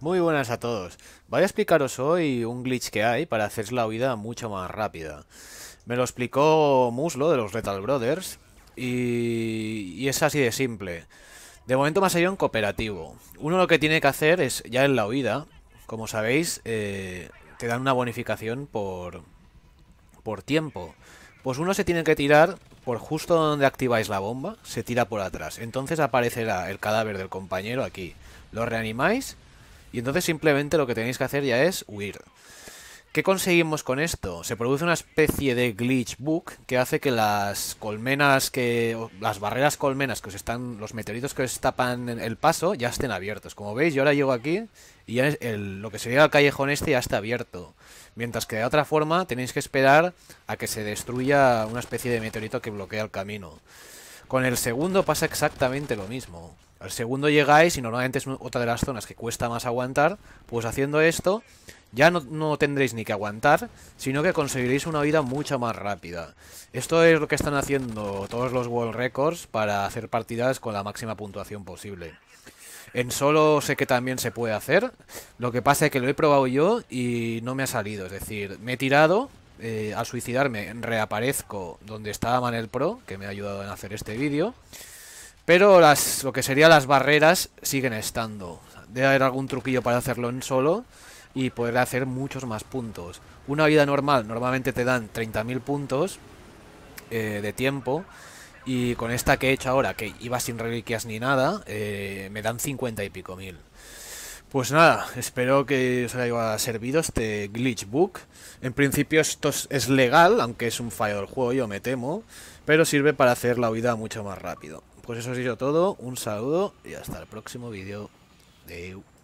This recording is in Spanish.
Muy buenas a todos. Voy a explicaros hoy un glitch que hay para hacer la huida mucho más rápida. Me lo explicó Muslo de los Retal Brothers y, y es así de simple. De momento más allá en cooperativo. Uno lo que tiene que hacer es, ya en la huida, como sabéis, eh, te dan una bonificación por, por tiempo. Pues uno se tiene que tirar por justo donde activáis la bomba, se tira por atrás. Entonces aparecerá el cadáver del compañero aquí. Lo reanimáis y entonces simplemente lo que tenéis que hacer ya es huir. ¿Qué conseguimos con esto? Se produce una especie de glitch bug que hace que las colmenas que. las barreras colmenas que os están. los meteoritos que os tapan el paso ya estén abiertos. Como veis, yo ahora llego aquí y lo que se sería el callejón este ya está abierto. Mientras que de otra forma tenéis que esperar a que se destruya una especie de meteorito que bloquea el camino. Con el segundo pasa exactamente lo mismo. Al segundo llegáis y normalmente es otra de las zonas que cuesta más aguantar. Pues haciendo esto ya no, no, tendréis ni que aguantar, sino que conseguiréis una vida mucho más rápida. Esto es lo que están haciendo todos los World Records para hacer partidas con la máxima puntuación posible. En solo sé que también se puede hacer, lo que pasa es que lo he probado yo y no me ha salido, es decir, me he tirado, eh, a suicidarme reaparezco donde estaba Manel Pro, que me ha ayudado en hacer este vídeo. Pero las, lo que serían las barreras siguen estando. Debe haber algún truquillo para hacerlo en solo y poder hacer muchos más puntos. Una vida normal, normalmente te dan 30.000 puntos eh, de tiempo. Y con esta que he hecho ahora, que iba sin reliquias ni nada, eh, me dan 50 y pico mil. Pues nada, espero que os haya servido este glitch En principio esto es legal, aunque es un fallo del juego, yo me temo, pero sirve para hacer la huida mucho más rápido. Pues eso ha sido todo, un saludo y hasta el próximo vídeo. de